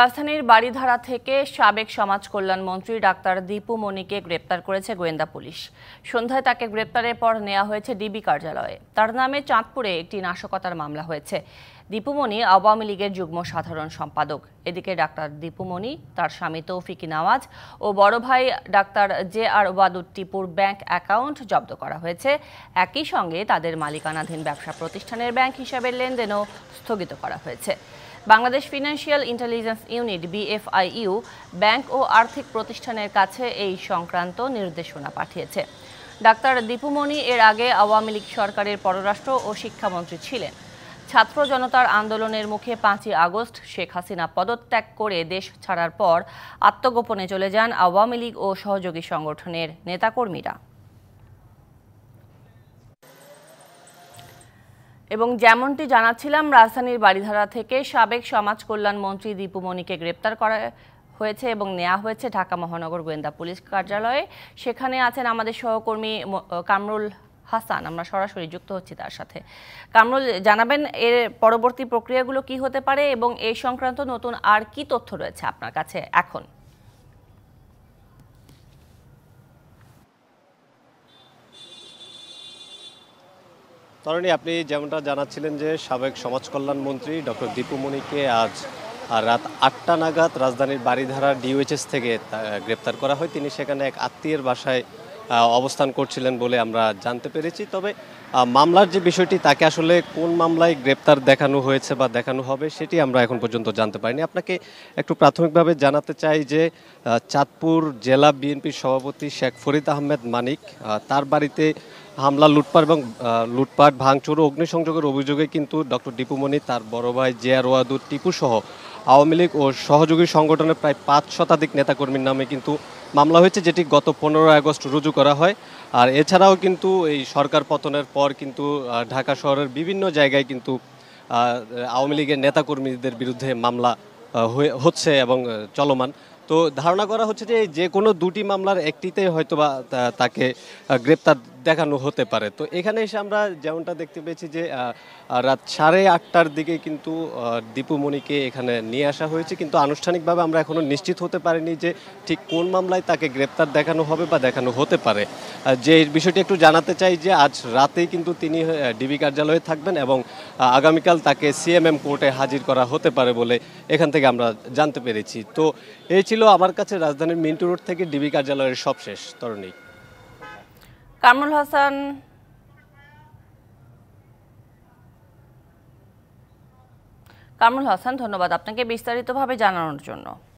রাজধানীর বাড়িধারা থেকে সাবেক সমাজ কল্যাণ মন্ত্রী ডাক্তার দীপু মনিকে গ্রেপ্তার করেছে গোয়েন্দা পুলিশ সন্ধ্যায় তাকে গ্রেপ্তারের পর নেওয়া হয়েছে ডিবি কার্যালয়ে তার নামে চাঁদপুরে একটি নাশকতার মামলা হয়েছে দীপুমণি আওয়ামী লীগের যুগ্ম সাধারণ সম্পাদক এদিকে ডাক্তার দীপুমণি তার স্বামী তৌফিক নাওয়াজ ও বড় ভাই ডাক্তার জে আর ওয়াদুদ্দিপুর ব্যাংক অ্যাকাউন্ট জব্দ করা হয়েছে একই সঙ্গে তাদের মালিকানাধীন ব্যবসা প্রতিষ্ঠানের ব্যাংক হিসাবে লেনদেনও স্থগিত করা হয়েছে Bangladesh financial intelligence unit BFIU bank ও আর্থিক প্রতিষ্ঠানের কাছে এই সংক্রান্ত নির্দেশনা পাঠিয়েছে ডাক্তার দীপুমণি এর আগে আওয়ামী লীগ সরকারের পররাষ্ট্র ও শিক্ষামন্ত্রী ছিলেন ছাত্র জনতার আন্দোলনের মুখে পাঁচই আগস্ট শেখ হাসিনা পদত্যাগ করে দেশ ছাড়ার পর আত্মগোপনে চলে যান আওয়ামী লীগ ও সহযোগী সংগঠনের নেতাকর্মীরা এবং যেমনটি জানাচ্ছিলাম রাজধানীর বাড়িধারা থেকে সাবেক সমাজ কল্যাণ মন্ত্রী দীপুমণিকে গ্রেপ্তার করা হয়েছে এবং নেওয়া হয়েছে ঢাকা মহানগর গোয়েন্দা পুলিশ কার্যালয়ে সেখানে আছেন আমাদের সহকর্মী কামরুল হাসান আমরা সরাসরি যুক্ত হচ্ছি তার সাথে কামরুল জানাবেন এর পরবর্তী প্রক্রিয়াগুলো কি হতে পারে এবং এই সংক্রান্ত নতুন আর কি তথ্য রয়েছে আপনার কাছে এখন তরণী আপনি যেমনটা জানাচ্ছিলেন যে সাবেক সমাজ কল্যাণ মন্ত্রী ডক্টর মণিকে আজ রাত আটটা নাগাদ রাজধানীর বাড়িধারা ডিওএইচএস থেকে গ্রেপ্তার করা হয় তিনি সেখানে এক আত্মীয়ের বাসায় অবস্থান করছিলেন বলে আমরা জানতে পেরেছি তবে মামলার যে বিষয়টি তাকে আসলে কোন মামলায় গ্রেপ্তার দেখানো হয়েছে বা দেখানো হবে সেটি আমরা এখন পর্যন্ত জানতে পারিনি আপনাকে একটু প্রাথমিকভাবে জানাতে চাই যে চাঁদপুর জেলা বিএনপির সভাপতি শেখ ফরিদ আহমেদ মানিক তার বাড়িতে হামলা লুটপাট এবং লুটপাট ভাঙচুর অগ্নিসংযোগের অভিযোগে কিন্তু ডক্টর দীপুমণি তার বড় ভাই জিয়া রোয়াদুর টিপু সহ আওয়ামী লীগ ও সহযোগী সংগঠনের প্রায় পাঁচ শতাধিক নেতাকর্মীর নামে কিন্তু মামলা হয়েছে যেটি গত পনেরোই আগস্ট রুজু করা হয় আর এছাড়াও কিন্তু এই সরকার পতনের পর কিন্তু ঢাকা শহরের বিভিন্ন জায়গায় কিন্তু আওয়ামী লীগের নেতাকর্মীদের বিরুদ্ধে মামলা হচ্ছে এবং চলমান তো ধারণা করা হচ্ছে যে যে কোনো দুটি মামলার একটিতে হয়তোবা তাকে গ্রেপ্তার দেখানো হতে পারে তো এখানে এসে আমরা যেমনটা দেখতে পেয়েছি যে রাত সাড়ে আটটার দিকে কিন্তু দীপু মণিকে এখানে নিয়ে আসা হয়েছে কিন্তু আনুষ্ঠানিকভাবে আমরা এখনও নিশ্চিত হতে পারিনি যে ঠিক কোন মামলায় তাকে গ্রেপ্তার দেখানো হবে বা দেখানো হতে পারে যে বিষয়টি একটু জানাতে চাই যে আজ রাতেই কিন্তু তিনি ডিবি কার্যালয়ে থাকবেন এবং আগামীকাল তাকে সিএমএম কোর্টে হাজির করা হতে পারে বলে এখান থেকে আমরা জানতে পেরেছি তো এই ছিল আমার কাছে রাজধানীর মিন্টু রোড থেকে ডিবি কার্যালয়ের সবশেষ তরণী কামরুল হাসান কামরুল হাসান ধন্যবাদ আপনাকে বিস্তারিতভাবে জানানোর জন্য